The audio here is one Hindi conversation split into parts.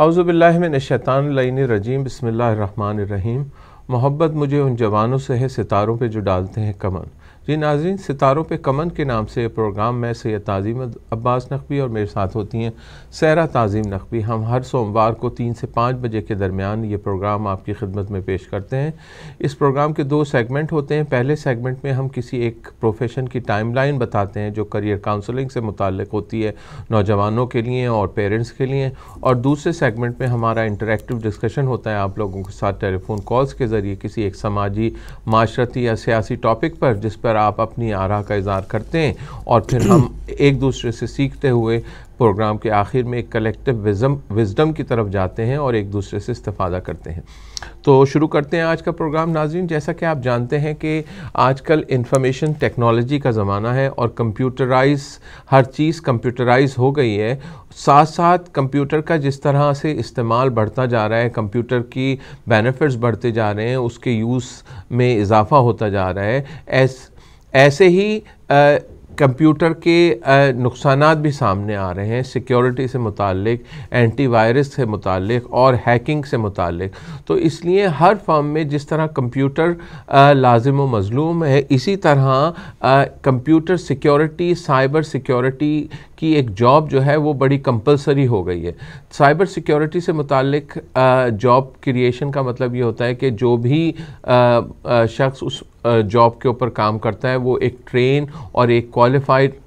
रजीम बसमीम मोहब्बत मुझे उन जवानों से है सितारों पे जो डालते हैं कमल जी नाजरीन सितारों पे कमन के नाम से प्रोग्राम में सैद तज़ीम अब्बास नकवी और मेरे साथ होती हैं सैरा तज़ीम नकवी हम हर सोमवार को तीन से पाँच बजे के दरमियान ये प्रोग्राम आपकी खिदमत में पेश करते हैं इस प्रोग्राम के दो सेगमेंट होते हैं पहले सेगमेंट में हम किसी एक प्रोफेशन की टाइम लाइन बताते हैं जो करियर काउंसलिंग से मुतल होती है नौजवानों के लिए और पेरेंट्स के लिए और दूसरे सेगमेंट में हमारा इंटरेक्टिव डिस्कशन होता है आप लोगों के साथ टेलीफोन कॉल्स के ज़रिए किसी एक समाजी माशरती या सियासी टॉपिक पर जिस पर पर आप अपनी आरा का इजहार करते हैं और फिर हम एक दूसरे से सीखते हुए प्रोग्राम के आखिर में एक कलेक्टिव विजम विजडम की तरफ जाते हैं और एक दूसरे से इस्तफादा करते हैं तो शुरू करते हैं आज का प्रोग्राम नाजीन जैसा कि आप जानते हैं कि आजकल इंफॉर्मेशन टेक्नोलॉजी का ज़माना है और कंप्यूटराइज हर चीज़ कंप्यूटराइज हो गई है साथ साथ कंप्यूटर का जिस तरह से इस्तेमाल बढ़ता जा रहा है कंप्यूटर की बेनिफिट्स बढ़ते जा रहे हैं उसके यूज़ में इजाफा होता जा रहा है ऐसा ऐसे ही कंप्यूटर के नुकसान भी सामने आ रहे हैं सिक्योरिटी से मुतक एंटी वायरस से मुतक और हैकिंग से मुतक तो इसलिए हर फॉर्म में जिस तरह कंप्यूटर लाजिम व मज़लूम है इसी तरह कंप्यूटर सिक्योरिटी साइबर सिक्योरिटी की एक जॉब जो है वो बड़ी कंपलसरी हो गई है साइबर सिक्योरिटी से मुतक जॉब क्रिएशन का मतलब ये होता है कि जो भी शख्स उस जॉब के ऊपर काम करता है वो एक ट्रेन और एक क्वालिफाइड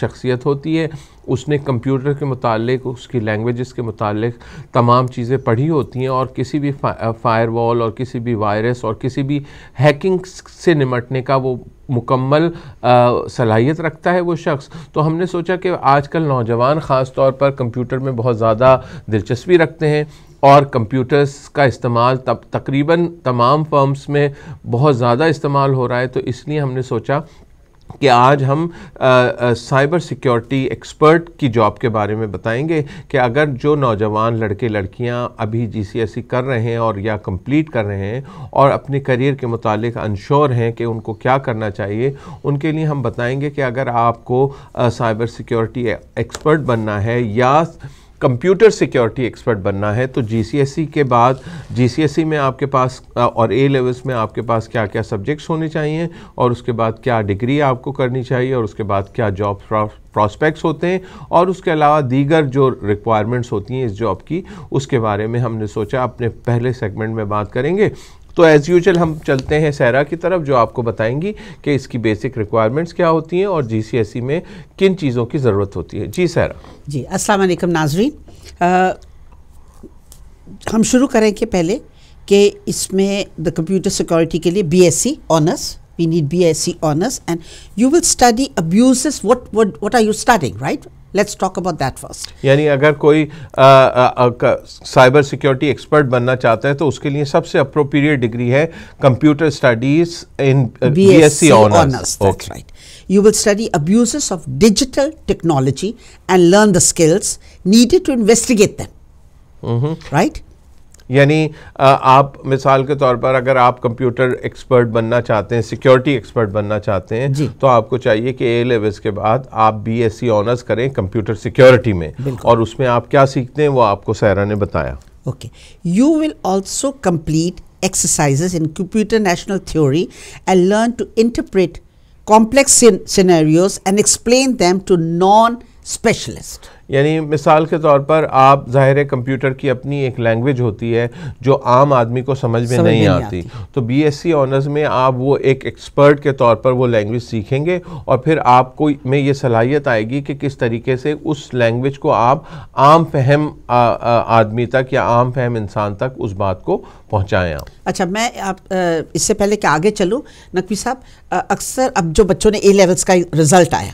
शख्सियत होती है उसने कंप्यूटर के मतलब उसकी लैंग्वेजेस के मतलब तमाम चीज़ें पढ़ी होती हैं और किसी भी फायरवॉल और किसी भी वायरस और किसी भी हैकिंग से निमटने का वो मुकम्मल सलाहियत रखता है वो शख्स तो हमने सोचा कि आजकल नौजवान ख़ास तौर पर कंप्यूटर में बहुत ज़्यादा दिलचस्पी रखते हैं और कंप्यूटर्स का इस्तेमाल तब तकरीबन तमाम फर्म्स में बहुत ज़्यादा इस्तेमाल हो रहा है तो इसलिए हमने सोचा कि आज हम साइबर सिक्योरिटी एक्सपर्ट की जॉब के बारे में बताएंगे कि अगर जो नौजवान लड़के लड़कियां अभी जीसीएसई e कर रहे हैं और या कंप्लीट कर रहे हैं और अपने करियर के मुतालिक अनश्योर हैं कि उनको क्या करना चाहिए उनके लिए हम बताएंगे कि अगर आपको साइबर सिक्योरिटी एक्सपर्ट बनना है या कंप्यूटर सिक्योरिटी एक्सपर्ट बनना है तो जीसीएसई e के बाद जीसीएसई e में आपके पास और ए लेवल्स में आपके पास क्या क्या सब्जेक्ट्स होने चाहिए और उसके बाद क्या डिग्री आपको करनी चाहिए और उसके बाद क्या जॉब प्रॉस्पेक्ट्स होते हैं और उसके अलावा दीगर जो रिक्वायरमेंट्स होती हैं इस जॉब की उसके बारे में हमने सोचा अपने पहले सेगमेंट में बात करेंगे तो एज़ यूजल हम चलते हैं सैरा की तरफ जो आपको बताएंगी कि इसकी बेसिक रिक्वायरमेंट्स क्या होती हैं और जीसीएसई e में किन चीज़ों की ज़रूरत होती है जी सैरा जी अस्सलाम वालेकुम नाजरीन हम शुरू करें कि पहले कि इसमें द कंप्यूटर सिक्योरिटी के लिए B S C honours we need BSc honours and you will study abuse what what what are you starting right let's talk about that first यानी अगर कोई साइबर सिक्योरिटी एक्सपर्ट बनना चाहता है तो उसके लिए सबसे अप्रोप्रिएट डिग्री है computer studies in BSc honours that's right you will study abuses of digital technology and learn the skills needed to investigate them right यानी आप मिसाल के तौर पर अगर आप कंप्यूटर एक्सपर्ट बनना चाहते हैं सिक्योरिटी एक्सपर्ट बनना चाहते हैं तो आपको चाहिए कि ए लेवल्स के बाद आप बी एस सी ऑनर्स करें कंप्यूटर सिक्योरिटी में और उसमें आप क्या सीखते हैं वो आपको सहरा ने बताया okay you will also complete exercises in computer national theory and learn to interpret complex and explain them to non specialist यानी मिसाल के तौर पर आप ज़ाहिर कंप्यूटर की अपनी एक लैंग्वेज होती है जो आम आदमी को समझ में समझ नहीं, नहीं आती तो बीएससी ऑनर्स में आप वो एक एक्सपर्ट के तौर पर वो लैंग्वेज सीखेंगे और फिर आपको में ये सलाहियत आएगी कि किस तरीके से उस लैंग्वेज को आप आम फहम आदमी तक या आम फहम इंसान तक उस बात को पहुँचाएँ आप अच्छा मैं आप इससे पहले कि आगे चलूँ नकवी साहब अक्सर अब जो बच्चों ने ए लेवल्स का रिज़ल्ट आया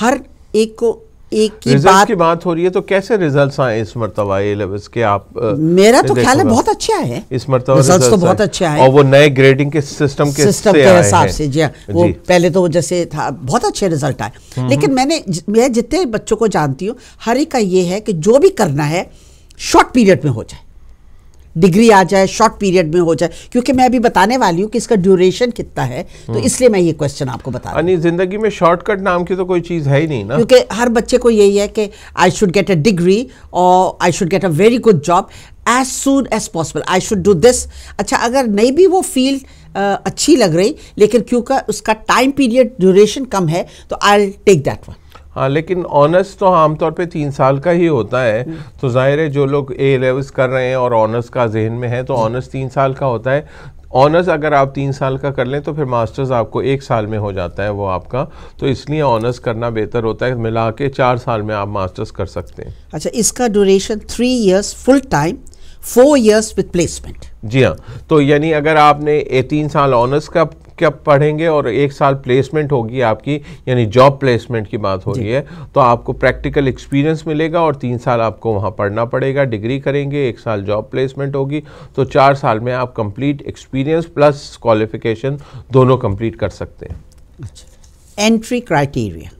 हर एक को एक की बात की बात हो रही है तो कैसे रिजल्ट्स आए इस मरतबा ए लेवल्स के आप मेरा तो ख्याल है बहुत अच्छा है इस मरतबा रिजल्ट्स तो बहुत अच्छा है और वो नए ग्रेडिंग के सिस्टम के सिस्टम के हिसाब से जी हाँ। वो पहले तो जैसे था बहुत अच्छे रिजल्ट आए हम्म। लेकिन मैंने मैं जितने बच्चों को जानती हूँ हर एक का ये है कि जो भी करना है शॉर्ट पीरियड में हो जाए डिग्री आ जाए शॉर्ट पीरियड में हो जाए क्योंकि मैं अभी बताने वाली हूँ कि इसका ड्यूरेशन कितना है तो हम्म। इसलिए मैं ये क्वेश्चन आपको बता रही जिंदगी में शॉर्टकट नाम की तो कोई चीज़ है ही नहीं ना क्योंकि हर बच्चे को यही है कि I should get a degree और I should get a very good job as soon as possible I should do this अच्छा अगर नहीं भी वो फील्ड अच्छी लग रही लेकिन क्योंकि उसका टाइम पीरियड ड्यूरेशन कम है तो आई टेक दैट वन हाँ लेकिन ऑनर्स तो आमतौर पे तीन साल का ही होता है हम्म। तो जाहिर है जो लोग ए लेवल्स कर रहे हैं और ऑनर्स का जहन में है तो ऑनर्स हम्म। तीन साल का होता है ऑनर्स अगर आप तीन साल का कर लें तो फिर मास्टर्स आपको एक साल में हो जाता है वो आपका तो इसलिए ऑनर्स करना बेहतर होता है मिला के चार साल में आप मास्टर्स कर सकते हैं अच्छा इसका duration three years full time four years with placement जी हाँ तो यानी अगर आपने तीन साल ऑनर्स का क्या पढ़ेंगे और एक साल प्लेसमेंट होगी आपकी यानी जॉब प्लेसमेंट की बात हो रही है तो आपको प्रैक्टिकल एक्सपीरियंस मिलेगा और तीन साल आपको वहाँ पढ़ना पड़ेगा डिग्री करेंगे एक साल जॉब प्लेसमेंट होगी तो चार साल में आप कंप्लीट एक्सपीरियंस प्लस क्वालिफिकेशन दोनों कंप्लीट कर सकते हैं अच्छा एंट्री क्राइटेरिया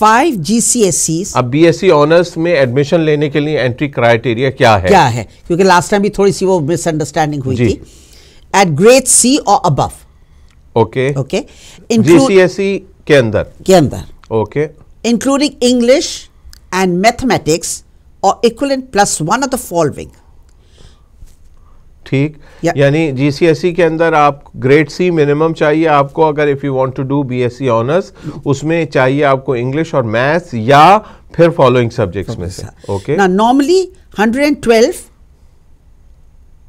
फाइव जी अब बीएससी ऑनर्स e में एडमिशन लेने के लिए एंट्री क्राइटेरिया क्या है क्या है क्योंकि लास्ट टाइम भी थोड़ी सी वो मिसअंडरस्टैंडिंग हुई थी एट ग्रेड सी और अब ओके ओके सी के अंदर के अंदर okay including English and mathematics और equal plus one of the following ठीक यानी जीसीएसई e के अंदर आप ग्रेड सी मिनिमम चाहिए आपको अगर if you want to do BSc honours उसमें चाहिए आपको इंग्लिश और मैथ्स या फिर फॉलोइंग सब्जेक्ट्स में से ओके ना normally 112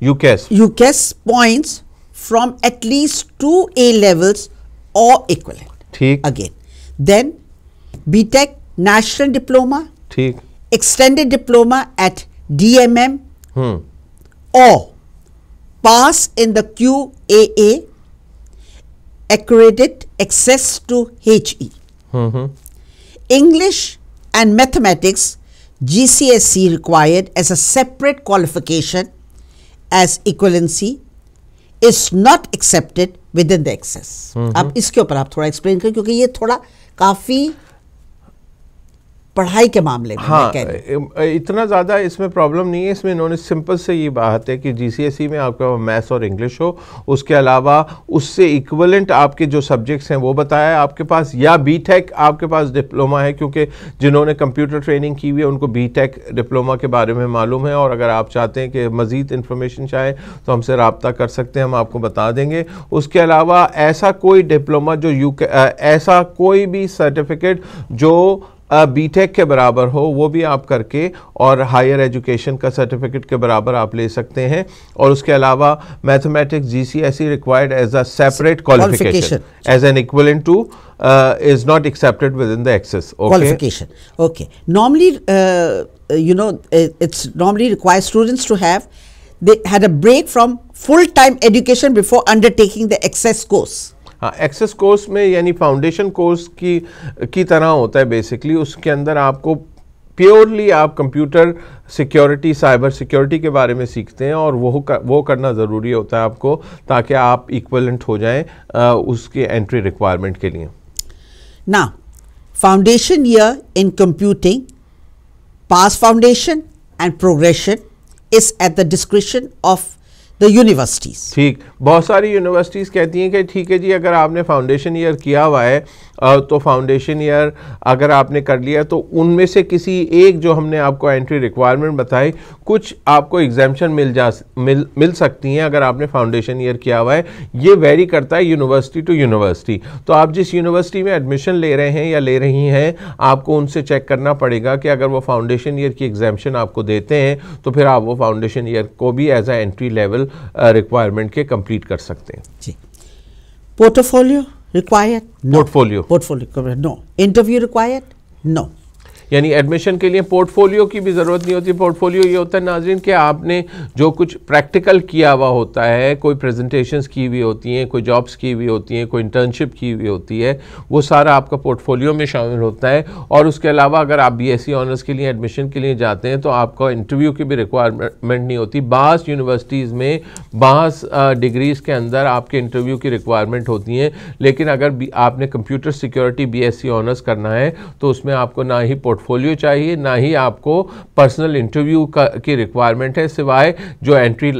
UCAS UCAS points from at least two A levels और इक्विवेलेंट ठीक again then BTEC national diploma ठीक extended diploma at DMM hmm. और pass in the QAA accredited access to HE. Mm-hmm. English and mathematics GCSE required as a separate qualification as equivalency is not accepted within the access. आप mm-hmm. इसके ऊपर आप थोड़ा explain करें क्योंकि ये थोड़ा काफ़ी पढ़ाई के मामले में हाँ इतना ज़्यादा इसमें प्रॉब्लम नहीं है इसमें इन्होंने सिंपल से ये बात है कि जीसीएसई e में आपका मैथ्स और इंग्लिश हो उसके अलावा उससे इक्वलेंट आपके जो सब्जेक्ट्स हैं वो बताया आपके पास या बी टेक आपके पास डिप्लोमा है क्योंकि जिन्होंने कंप्यूटर ट्रेनिंग की हुई है उनको बी टेक डिप्लोमा के बारे में मालूम है और अगर आप चाहते हैं कि मज़ीद इन्फॉर्मेशन चाहें तो हमसे रबता कर सकते हैं हम आपको बता देंगे उसके अलावा ऐसा कोई डिप्लोमा जो यू ऐसा कोई भी सर्टिफिकेट जो बीटेक के बराबर हो वो भी आप करके और हायर एजुकेशन का सर्टिफिकेट के बराबर आप ले सकते हैं और उसके अलावा mathematics GCSE required as a separate qualification as an equivalent to is not accepted within the access qualification okay normally you know it's normally require students to have they had a break from full time education before undertaking the access course हाँ एक्सेस कोर्स में यानी फाउंडेशन कोर्स की की तरह होता है बेसिकली उसके अंदर आपको प्योरली आप कंप्यूटर सिक्योरिटी साइबर सिक्योरिटी के बारे में सीखते हैं और वो कर, वो करना ज़रूरी होता है आपको ताकि आप इक्वलेंट हो जाएं उसके एंट्री रिक्वायरमेंट के लिए ना foundation year in computing pass foundation and progression is at the description of the universities ठीक बहुत सारी यूनिवर्सिटीज़ कहती हैं कि ठीक है जी अगर आपने फाउंडेशन ईयर किया हुआ है तो फाउंडेशन ईयर अगर आपने कर लिया तो उनमें से किसी एक जो हमने आपको एंट्री रिक्वायरमेंट बताई कुछ आपको एग्जामेशन मिल जा मिल मिल सकती हैं अगर आपने फाउंडेशन ईयर किया हुआ है ये वेरी करता है यूनिवर्सिटी टू यूनिवर्सिटी तो आप जिस यूनिवर्सिटी में एडमिशन ले रहे हैं या ले रही हैं आपको उनसे चेक करना पड़ेगा कि अगर वो फाउंडेशन ईयर की एग्जामेशन आपको देते हैं तो फिर आप वो फाउंडेशन ईयर को भी as a entry level requirement के कंप्लीट कर सकते हैं जी portfolio required? No. Portfolio. Portfolio, No. Interview required? No. यानी एडमिशन के लिए पोर्टफोलियो की भी ज़रूरत नहीं होती पोर्टफोलियो ये होता है नाजरन कि आपने जो कुछ प्रैक्टिकल किया हुआ होता है कोई प्रेजेंटेशंस की हुई होती हैं कोई जॉब्स की हुई होती हैं कोई इंटर्नशिप की हुई होती है वो सारा आपका पोर्टफोलियो में शामिल होता है और उसके अलावा अगर आप बी एस ऑनर्स के लिए एडमिशन के लिए जाते हैं तो आपका इंटरव्यू की भी रिक्वायरमेंट नहीं होती बास यूनिवर्सिटीज़ में बास डिग्रीज़ के अंदर आपके इंटरव्यू की रिक्वायरमेंट होती हैं लेकिन अगर आपने कंप्यूटर सिक्योरिटी बी ऑनर्स करना है तो उसमें आपको ना ही पोर्ट पोर्टफोलियो चाहिए ना ही आपको पर्सनल इंटरव्यू की रिक्वायरमेंट है सिवाय जो एंट्री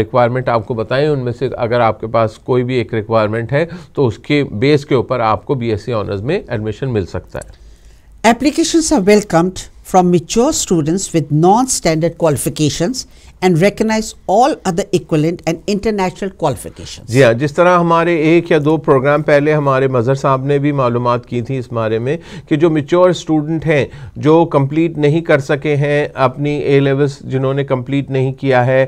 रिक्वायरमेंट आपको बताएं उनमें से अगर आपके पास कोई भी एक रिक्वायरमेंट है तो उसके बेस के ऊपर आपको बी ऑनर्स e में एडमिशन मिल सकता है application are welcomed from mature students with non-standard qualifications and recognize all other equivalent and international qualifications. जी हाँ जिस तरह हमारे एक या दो प्रोग्राम पहले हमारे मज़हर साहब ने भी मालूम की थी इस बारे में कि जो मेच्योर स्टूडेंट हैं जो कंप्लीट नहीं कर सके हैं अपनी ए लेवल्स जिन्होंने कंप्लीट नहीं किया है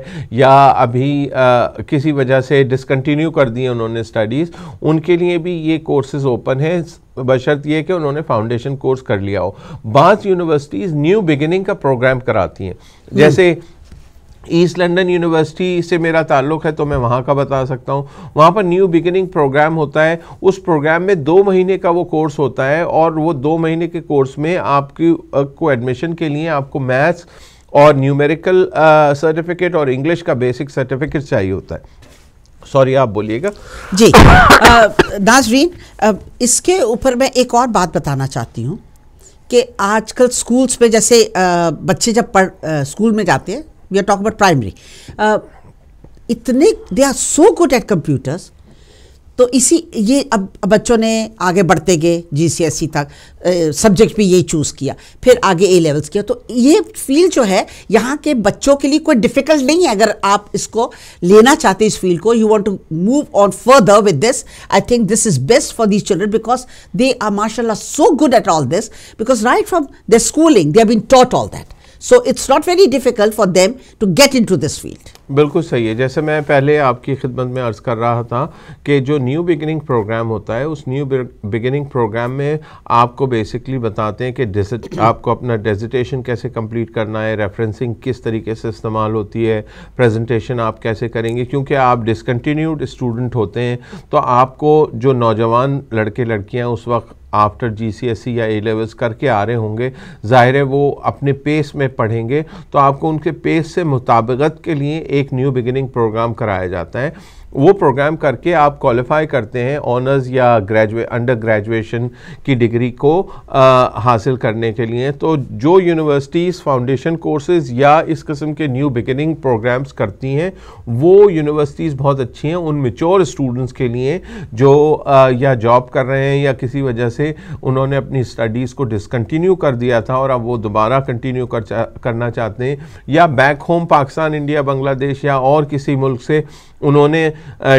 या अभी आ, किसी वजह से डिसकंटिन्यू कर दिए उन्होंने स्टडीज़ उनके लिए भी ये कोर्सेज ओपन हैं बशर्त ये कि उन्होंने फाउंडेशन कोर्स कर लिया हो बाज़ यूनिवर्सिटीज़ न्यू बिगिनिंग का प्रोग्राम कराती हैं हम्म। जैसे ईस्ट लंदन यूनिवर्सिटी से मेरा ताल्लुक़ है तो मैं वहाँ का बता सकता हूँ वहाँ पर न्यू बिगिनिंग प्रोग्राम होता है उस प्रोग्राम में दो महीने का वो कोर्स होता है और वो दो महीने के कोर्स में आपकी को एडमिशन के लिए आपको मैथ्स और न्यूमेरिकल सर्टिफिकेट और इंग्लिश का बेसिक सर्टिफिकेट चाहिए होता है सॉरी आप बोलिएगा जी नाजरीन इसके ऊपर मैं एक और बात बताना चाहती हूँ कि आजकल स्कूल्स में जैसे आ, बच्चे जब पढ़ आ, स्कूल में जाते हैं we are talk about primary इतने they are so good at computers तो इसी ये अब बच्चों ने आगे बढ़ते गए जीसीएसई e तक सब्जेक्ट भी यही चूज़ किया फिर आगे ए लेवल्स किया तो ये फील्ड जो है यहाँ के बच्चों के लिए कोई डिफ़िकल्ट नहीं है अगर आप इसको लेना चाहते इस फील्ड को you want to move on further with this I think this is best for this children because they are माशाल्लाह so good at all this because right from the schooling they are been taught all that so it's not very difficult for them to get into this field बिल्कुल सही है जैसे मैं पहले आपकी खिदमत में अर्ज़ कर रहा था कि जो न्यू बिगिनिंग प्रोग्राम होता है उस न्यू बिगिनिंग प्रोग्राम में आपको बेसिकली बताते हैं कि आपको अपना डेजिटेशन कैसे कंप्लीट करना है रेफरेंसिंग किस तरीके से इस्तेमाल होती है प्रेजेंटेशन आप कैसे करेंगे क्योंकि आप डिसकन्टीन्यूड स्टूडेंट होते हैं तो आपको जो नौजवान लड़के लड़कियाँ उस वक्त आफ्टर सी e या ए लेवल्स करके आ रहे होंगे ज़ाहिर है वो अपने पेस में पढ़ेंगे तो आपको उनके पेस से मुताबिकत के लिए एक एक न्यू बिगिनिंग प्रोग्राम कराया जाता है वो प्रोग्राम करके आप क्वालिफाई करते हैं ऑनर्स या ग्रेजुए अंडर ग्रेजुएशन की डिग्री को आ, हासिल करने के लिए तो जो यूनिवर्सिटीज़ फाउंडेशन कोर्सेज या इस किस्म के न्यू बिगिनिंग प्रोग्राम्स करती हैं वो यूनिवर्सिटीज़ बहुत अच्छी हैं उन मेच्योर स्टूडेंट्स के लिए जो आ, या जॉब कर रहे हैं या किसी वजह से उन्होंने अपनी स्टडीज़ को डिसकन्टिन्यू कर दिया था और अब वो दोबारा कंटिन्यू कर करना चाहते हैं या back home Pakistan India Bangladesh या और किसी मुल्क से उन्होंने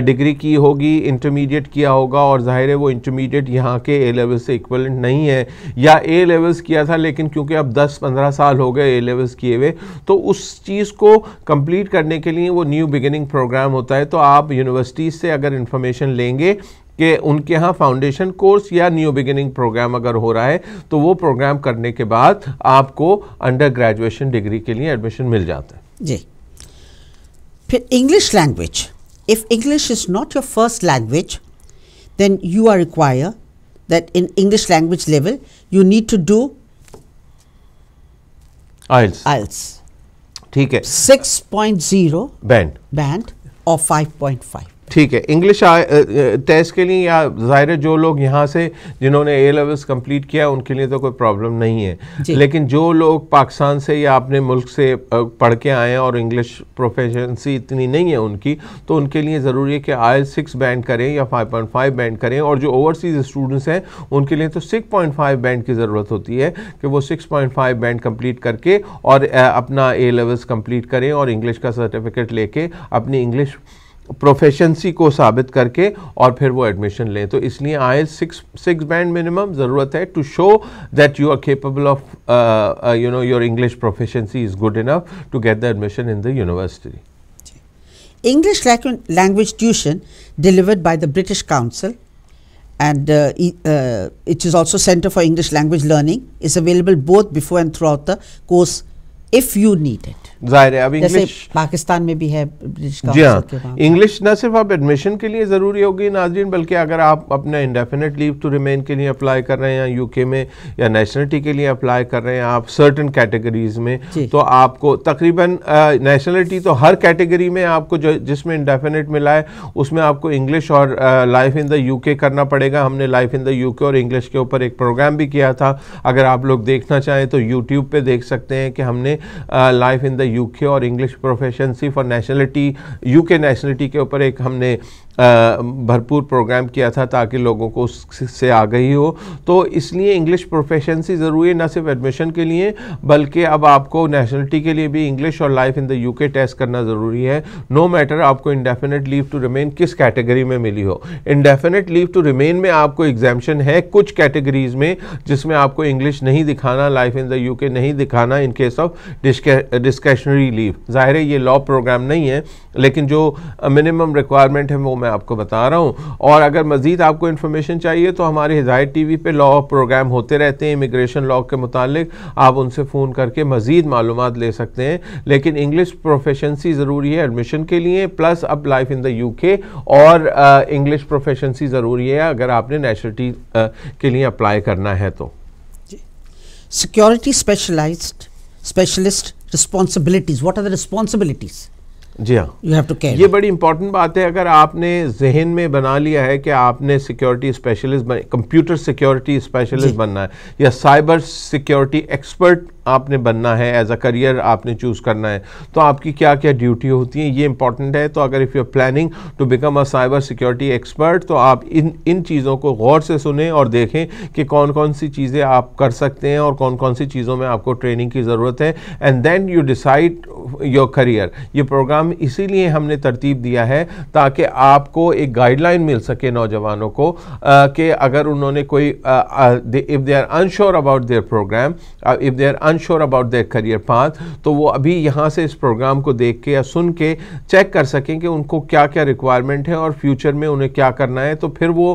डिग्री की होगी इंटरमीडिएट किया होगा और ज़ाहिर है वो इंटरमीडिएट यहाँ के ए लेवल से इक्वलेंट नहीं है या ए लेवल्स किया था लेकिन क्योंकि अब 10-15 साल हो गए ए लेवल्स किए हुए तो उस चीज़ को कंप्लीट करने के लिए वो न्यू बिगिनिंग प्रोग्राम होता है तो आप यूनिवर्सिटीज़ से अगर इन्फॉर्मेशन लेंगे कि उनके यहाँ फाउंडेशन कोर्स या न्यू बिगिनिंग प्रोग्राम अगर हो रहा है तो वो प्रोग्राम करने के बाद आपको अंडर ग्रेजुएशन डिग्री के लिए एडमिशन मिल जाता है जी फिर English language if English is not your first language, then you are required that in English language level, you need to do IELTS. IELTS. ठीक है 6.0 band. Band or 5.5 ठीक है इंग्लिश टेस्ट के लिए या ज़ाहिर जो लोग यहाँ से जिन्होंने ए लेवल्स कंप्लीट किया उनके लिए तो कोई प्रॉब्लम नहीं है लेकिन जो लोग पाकिस्तान से या अपने मुल्क से पढ़ के आए हैं और इंग्लिश प्रोफेशनसी इतनी नहीं है उनकी तो उनके लिए ज़रूरी है कि आय सिक्स बैंड करें या फाइव पॉइंट फाइव बैंड करें और जो ओवरसीज़ स्टूडेंट्स हैं उनके लिए तो सिक्स पॉइंट फाइव बैंड की ज़रूरत होती है कि वो six point five band complete करके और अपना ए लेवल्स कम्प्लीट करें और इंग्लिश का सर्टिफिकेट लेके अपनी इंग्लिश प्रोफेशनसी को साबित करके और फिर वो एडमिशन लें तो इसलिए I six six band minimum ज़रूरत है to show that you are capable of you know your English proficiency is good enough to get the admission in the university English language tuition delivered by the British Council and uh, uh, it is also Center for English Language Learning is available both before and throughout the course if you need it. जाहिर है अब इंग्लिश पाकिस्तान में भी है ब्रिटिश जी हाँ इंग्लिश न सिर्फ आप एडमिशन के लिए ज़रूरी होगी नाजरीन बल्कि अगर आप अपना इंडेफिनेट लीव टू रिमेन के लिए अप्लाई कर रहे हैं यूके में या नेशनलिटी के लिए अप्लाई कर रहे हैं आप सर्टन कैटेगरीज में तो आपको तकरीबन नेशनलिटी तो हर कैटेगरी में आपको जो जिसमें इंडेफिनेट मिला है उसमें आपको इंग्लिश और लाइफ इन द के करना पड़ेगा हमने लाइफ इन द के और इंग्लिश के ऊपर एक प्रोग्राम भी किया था अगर आप लोग देखना चाहें तो यूट्यूब पर देख सकते हैं कि हमने लाइफ इन द यूके और English proficiency for nationality UK nationality के ऊपर एक हमने भरपूर प्रोग्राम किया था ताकि लोगों को उससे आ गई हो तो इसलिए इंग्लिश प्रोफेशनसी ज़रूरी है ना सिर्फ एडमिशन के लिए बल्कि अब आपको नेशनलिटी के लिए भी इंग्लिश और life in the UK test करना ज़रूरी है नो no मैटर आपको इंडेफिनेट लीव टू रिमेन किस कैटेगरी में मिली हो इंडेफिनेट लीव टू रिमेन में आपको एग्जामेशन है कुछ कैटेगरीज में जिसमें आपको इंग्लिश नहीं दिखाना लाइफ इन द यू नहीं दिखाना in case of discussion probationary leave ज़ाहिर है ये लॉ प्रोग्राम नहीं है लेकिन जो मिनिमम रिक्वायरमेंट है वो मैं आपको बता रहा हूँ और अगर मज़ीद आपको इन्फॉर्मेशन चाहिए तो हमारे हिदायत टी वी पर लॉ प्रोग्राम होते रहते हैं इमिग्रेशन लॉ के मुतालिक आप उनसे फ़ोन करके मज़ीद मालूम ले सकते हैं लेकिन इंग्लिश प्रोफेशनसी ज़रूरी है एडमिशन के लिए प्लस अब लाइफ इन द यू के और इंग्लिश प्रोफेशनसी ज़रूरी है अगर आपने नेशनलिटी के लिए अप्लाई करना है तो security specialized specialist responsibilities what are the responsibilities जी हाँ यू हैव टू कैरी ये बड़ी इंपॉर्टेंट बात है अगर आपने जहन में बना लिया है कि आपने security specialist computer security specialist बनना है या साइबर सिक्योरिटी एक्सपर्ट आपने बनना है एज अ करियर आपने चूज़ करना है तो आपकी क्या क्या ड्यूटी होती है ये इंपॉर्टेंट है तो अगर if you are planning to become a cyber security expert तो आप इन इन चीज़ों को गौर से सुने और देखें कि कौन कौन सी चीज़ें आप कर सकते हैं और कौन कौन सी चीज़ों में आपको ट्रेनिंग की ज़रूरत है and then you decide your career ये प्रोग्राम इसीलिए हमने तरतीब दिया है ताकि आपको एक गाइडलाइन मिल सके नौजवानों को कि अगर उन्होंने कोई if they are unsure about their programme if they are unsure about their career path तो वो अभी यहाँ से इस प्रोग्राम को देख के या सुन के चेक कर सकें कि उनको क्या क्या रिक्वायरमेंट है और फ्यूचर में उन्हें क्या करना है तो फिर वो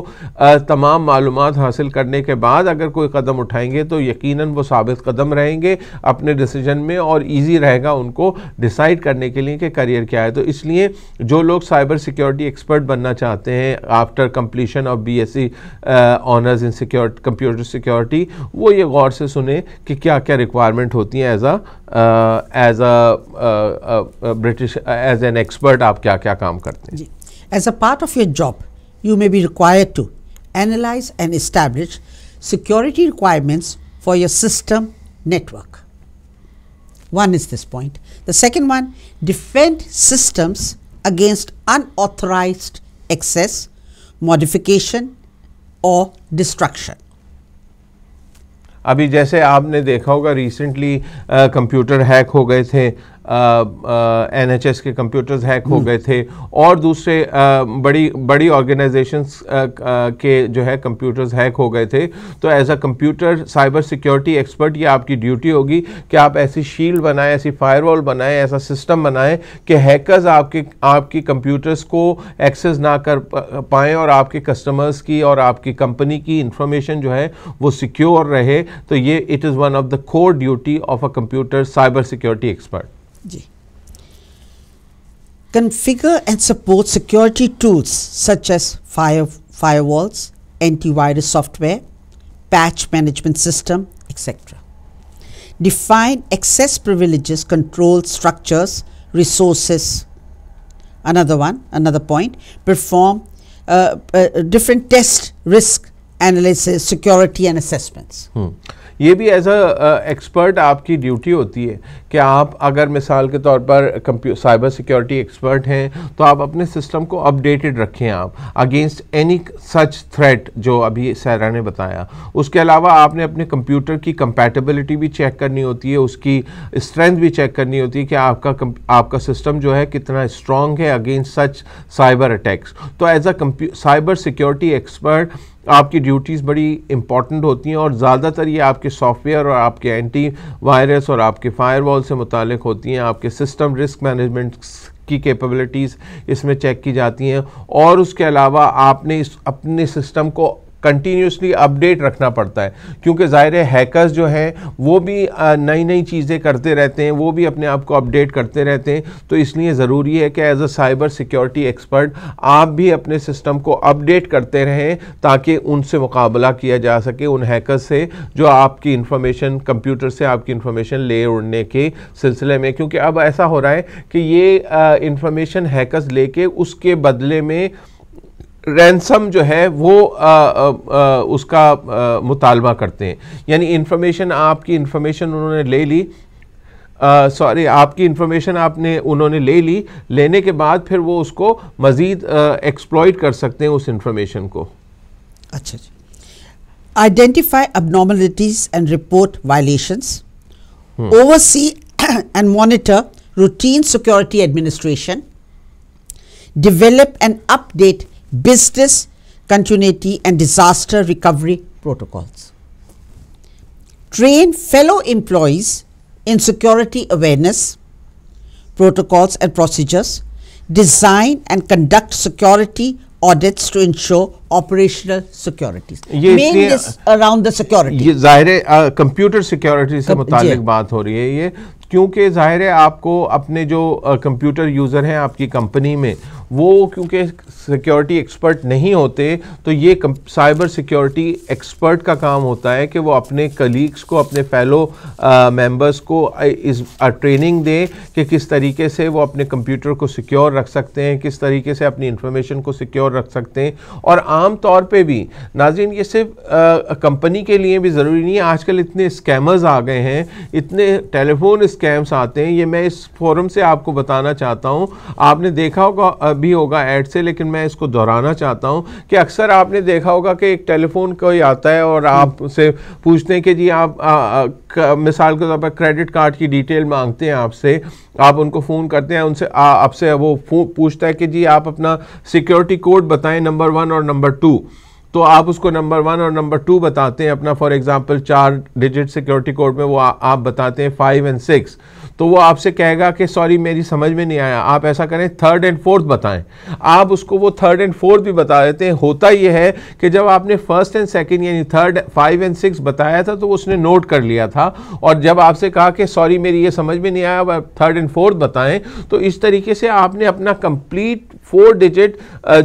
तमाम मालूम हासिल करने के बाद अगर कोई कदम उठाएंगे तो यकीन वो साबित कदम रहेंगे अपने डिसीजन में और ईजी रहेगा उनको डिसाइड करने के लिए कि करियर क्या है तो इसलिए जो लोग साइबर सिक्योरिटी एक्सपर्ट बनना चाहते हैं after completion of B S C honours in secure computer security वो ये गौर से सुने कि क्या क्या रिक्वायर रिक्वायरमेंट होती हैं as a as a British as an expert आप क्या क्या काम करते हैं as a part of your job you may be required to analyse and establish security requirements for your system network. One is this point. The second one, defend systems against unauthorized access, modification or destruction. अभी जैसे आपने देखा होगा रिसेंटली कंप्यूटर हैक हो गए थे एनएचएस के कंप्यूटर्स हैक हो हम्म। गए थे और दूसरे आ, बड़ी बड़ी ऑर्गेनाइजेशंस के जो है कंप्यूटर्स हैक हो गए थे तो as a computer cyber security expert ये आपकी ड्यूटी होगी कि आप ऐसी शील्ड बनाएं ऐसी फायरवॉल बनाएं ऐसा सिस्टम बनाएं कि हैकर्स आपके आपकी कंप्यूटर्स को एक्सेस ना कर पाएँ और आपके कस्टमर्स की और आपकी कंपनी की इंफॉर्मेशन जो है वो सिक्योर रहे तो ये it is one of the core duty of a computer cyber security expert configure and support security tools such as fire, firewalls, antivirus software, patch management system, etc. Define access privileges, control structures, resources. Another one, another point, perform uh, uh, different test risk analysis, security and assessments. Hmm. ये भी एज अ एक्सपर्ट आपकी ड्यूटी होती है कि आप अगर मिसाल के तौर पर साइबर सिक्योरिटी एक्सपर्ट हैं तो आप अपने सिस्टम को अपडेटेड रखें आप अगेंस्ट एनी सच थ्रेट जो अभी सहरा ने बताया उसके अलावा आपने अपने कंप्यूटर की कंपैटिबिलिटी भी चेक करनी होती है उसकी स्ट्रेंथ भी चेक करनी होती है कि आपका आपका सिस्टम जो है कितना स्ट्रॉन्ग है अगेंस्ट सच साइबर अटैक्स तो as a cyber security expert आपकी ड्यूटीज़ बड़ी इंपॉर्टेंट होती हैं और ज़्यादातर ये आपके सॉफ्टवेयर और आपके एंटी वायरस और आपके फायरवॉल से मुतक होती हैं आपके सिस्टम रिस्क मैनेजमेंट की कैपेबिलिटीज़ इसमें चेक की जाती हैं और उसके अलावा आपने इस अपने सिस्टम को कंटिन्यूसली अपडेट रखना पड़ता है क्योंकि ज़ाहिर हैकर्स जो हैं वो भी नई नई चीज़ें करते रहते हैं वो भी अपने आप को अपडेट करते रहते हैं तो इसलिए ज़रूरी है कि as a cyber security expert आप भी अपने सिस्टम को अपडेट करते रहें ताकि उनसे मुकाबला किया जा सके उन हैकर्स से जो आपकी इंफॉर्मेशन कंप्यूटर से आपकी इंफॉर्मेशन ले उड़ने के सिलसिले में क्योंकि अब ऐसा हो रहा है कि ये इंफॉर्मेशन हैकर्स लेके उसके बदले में रैनसम जो है वो आ, आ, आ, उसका मुतालबा करते हैं यानी इन्फॉर्मेशन आपकी इन्फॉर्मेशन उन्होंने ले ली सॉरी आपकी इन्फॉर्मेशन आपने उन्होंने ले ली लेने के बाद फिर वो उसको मज़ीद एक्सप्लॉयट कर सकते हैं उस इन्फॉर्मेशन को अच्छा जी identify abnormalities and report violations hmm. hmm. And and routine security administration develop and update business continuity and disaster recovery protocols. Train fellow employees in security awareness, protocols and procedures, design and conduct security audits to ensure operational security. Main is around the security. ये जाहिर कंप्यूटर सिक्योरिटी से मुतालिक बात हो रही है ये क्योंकि ज़ाहिर है आपको अपने जो कंप्यूटर यूज़र हैं आपकी कंपनी में वो क्योंकि सिक्योरिटी एक्सपर्ट नहीं होते तो ये साइबर सिक्योरिटी एक्सपर्ट का काम होता है कि वो अपने कलीग्स को अपने फैलो मेंबर्स को इस ट्रेनिंग दें कि किस तरीके से वो अपने कंप्यूटर को सिक्योर रख सकते हैं किस तरीके से अपनी इंफॉर्मेशन को सिक्योर रख सकते हैं और आम तौर पे भी नाजिन ये सिर्फ कंपनी के लिए भी ज़रूरी नहीं है आजकल इतने स्कैमर्स आ गए हैं इतने टेलीफोन स्कैम्स आते हैं ये मैं इस फोरम से आपको बताना चाहता हूँ आपने देखा होगा अभी होगा ऐड से लेकिन मैं इसको दोहराना चाहता हूँ कि अक्सर आपने देखा होगा कि एक टेलीफोन कोई आता है और हम्म। आपसे पूछते हैं कि जी आप आ, आ, मिसाल के तौर पर क्रेडिट कार्ड की डिटेल मांगते हैं आपसे आप उनको फ़ोन करते हैं उनसे आपसे वो पूछता है कि जी आप अपना सिक्योरिटी कोड बताएं नंबर वन और नंबर टू तो आप उसको नंबर वन और नंबर टू बताते हैं अपना फॉर एग्जांपल चार डिजिट सिक्योरिटी कोड में वो आ, आप बताते हैं फाइव एंड सिक्स तो वो आपसे कहेगा कि सॉरी मेरी समझ में नहीं आया आप ऐसा करें थर्ड एंड फोर्थ बताएं आप उसको वो थर्ड एंड फोर्थ भी बता देते हैं होता ये है कि जब आपने फर्स्ट एंड सेकंड यानी थर्ड फाइव एंड सिक्स बताया था तो उसने नोट कर लिया था और जब आपसे कहा कि सॉरी मेरी ये समझ में नहीं आया आप थर्ड एंड फोर्थ बताएं तो इस तरीके से आपने अपना कंप्लीट फोर डिजिट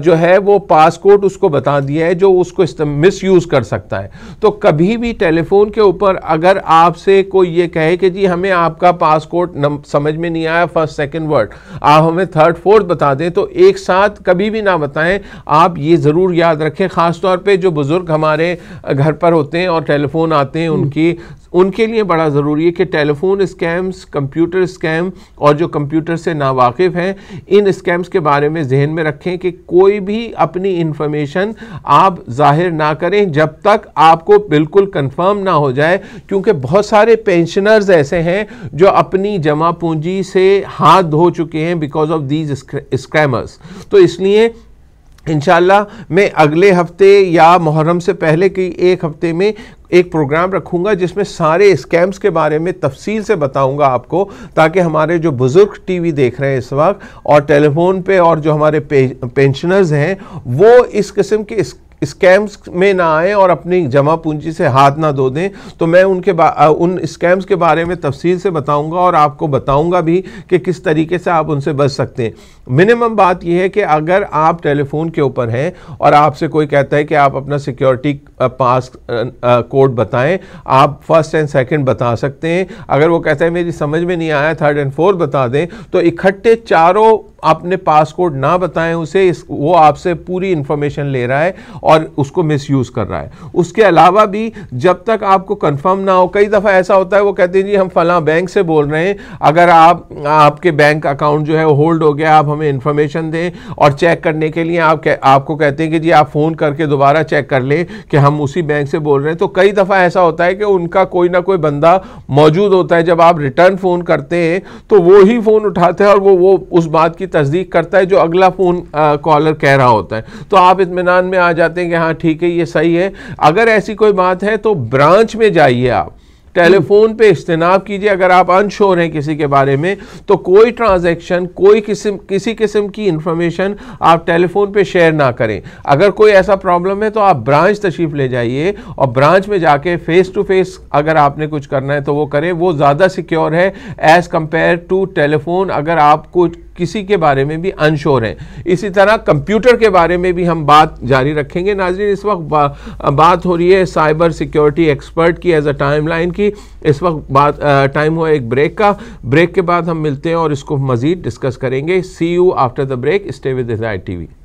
जो है वो पासकोड उसको बता दिया है जो उसको मिस यूज़ कर सकता है तो कभी भी टेलीफोन के ऊपर अगर आपसे कोई ये कहे कि जी हमें आपका पासकोड नोट समझ में नहीं आया फर्स्ट सेकंड वर्ड आप हमें थर्ड फोर्थ बता दें तो एक साथ कभी भी ना बताएं आप ये ज़रूर याद रखें ख़ासतौर पर जो बुज़ुर्ग हमारे घर पर होते हैं और टेलीफोन आते हैं हम्म। उनकी उनके लिए बड़ा ज़रूरी है कि टेलीफोन स्कैम्स कंप्यूटर स्कैम और जो कंप्यूटर से नावाकिफ़ हैं इन स्कैम्स के बारे में जहन में रखें कि कोई भी अपनी इन्फॉर्मेशन आप जाहिर ना करें जब तक आपको बिल्कुल कंफर्म ना हो जाए क्योंकि बहुत सारे पेंशनर्स ऐसे हैं जो अपनी जमा पूंजी से हाथ धो चुके हैं बिकॉज ऑफ दीज स्क्रैमर्स तो इसलिए इन मैं अगले हफ्ते या मुहर्रम से पहले कि एक हफ्ते में एक प्रोग्राम रखूँगा जिसमें सारे स्कैम्स के बारे में तफसील से बताऊँगा आपको ताकि हमारे जो बुज़ुर्ग टीवी देख रहे हैं इस वक्त और टेलीफोन पे और जो हमारे पे, पेंशनर्स हैं वो इस किस्म के स्कैम्स में ना आए और अपनी जमा पूंजी से हाथ ना धो दें तो मैं उनके उन स्कैम्स के बारे में तफसील से बताऊंगा और आपको बताऊंगा भी कि किस तरीके से आप उनसे बच सकते हैं मिनिमम बात यह है कि अगर आप टेलीफोन के ऊपर हैं और आपसे कोई कहता है कि आप अपना सिक्योरिटी पास कोड बताएं आप फर्स्ट एंड सेकेंड बता सकते हैं अगर वो कहता है मेरी समझ में नहीं आया थर्ड एंड फोर्थ बता दें तो इकट्ठे चारों अपने पासकोड ना बताएं उसे इस वो आपसे पूरी इंफॉर्मेशन ले रहा है और उसको मिसयूज़ कर रहा है उसके अलावा भी जब तक आपको कंफर्म ना हो कई दफ़ा ऐसा होता है वो कहते हैं जी हम फला बैंक से बोल रहे हैं अगर आप आपके बैंक अकाउंट जो है होल्ड हो गया आप हमें इन्फॉर्मेशन दें और चेक करने के लिए आप कह, आपको कहते हैं कि जी आप फ़ोन करके दोबारा चेक कर लें कि हम उसी बैंक से बोल रहे हैं तो कई दफ़ा ऐसा होता है कि उनका कोई ना कोई बंदा मौजूद होता है जब आप रिटर्न फ़ोन करते हैं तो वो ही फ़ोन उठाते हैं और वो वो उस बात की तस्दीक करता है जो अगला फ़ोन कॉलर कह रहा होता है तो आप इतमान में आ जाते हैं कि हाँ ठीक है ये सही है अगर ऐसी कोई बात है तो ब्रांच में जाइए आप टेलीफोन पे इज्तनाब कीजिए अगर आप अनशोर हैं किसी के बारे में तो कोई ट्रांजैक्शन कोई किस्म किसी किस्म की इंफॉर्मेशन आप टेलीफोन पे शेयर ना करें अगर कोई ऐसा प्रॉब्लम है तो आप ब्रांच तशरीफ ले जाइए और ब्रांच में जाके फेस टू फेस अगर आपने कुछ करना है तो वो करें वो ज़्यादा सिक्योर है एज़ कम्पेयर टू टेलीफोन अगर आप कुछ किसी के बारे में भी अनश्योर हैं इसी तरह कंप्यूटर के बारे में भी हम बात जारी रखेंगे नाजरीन इस वक्त बा, बात हो रही है साइबर सिक्योरिटी एक्सपर्ट की एज अ टाइमलाइन की इस वक्त बात टाइम हुआ एक ब्रेक का ब्रेक के बाद हम मिलते हैं और इसको मज़ीद डिस्कस करेंगे see you after the break stay with T we